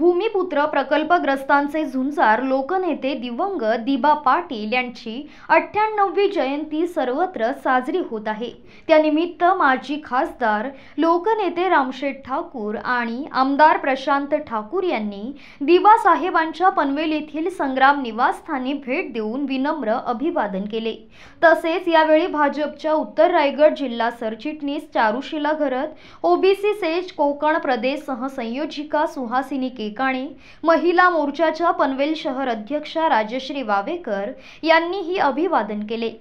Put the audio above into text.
भूमिपुत्र प्रकल्पग्रस्तांचे झुंजार लोकनेते दिवंगत दिबा पाटील यांची अठ्ठ्याण्णववी जयंती सर्वत्र साजरी होत आहे त्यानिमित्त माजी खासदार लोकनेते रामशेठ ठाकूर आणि आमदार प्रशांत ठाकूर यांनी दिबा साहेबांच्या पनवेल येथील संग्राम निवासस्थानी भेट देऊन विनम्र अभिवादन केले तसेच यावेळी भाजपच्या उत्तर रायगड जिल्हा सरचिटणीस चारुशिला घरत ओबीसी सेज कोकण प्रदेश सहसंयोजिका सुहासिनी ठिकाणी महिला मोर्चाच्या पनवेल शहर अध्यक्षा राजश्री वावेकर ही अभिवादन केले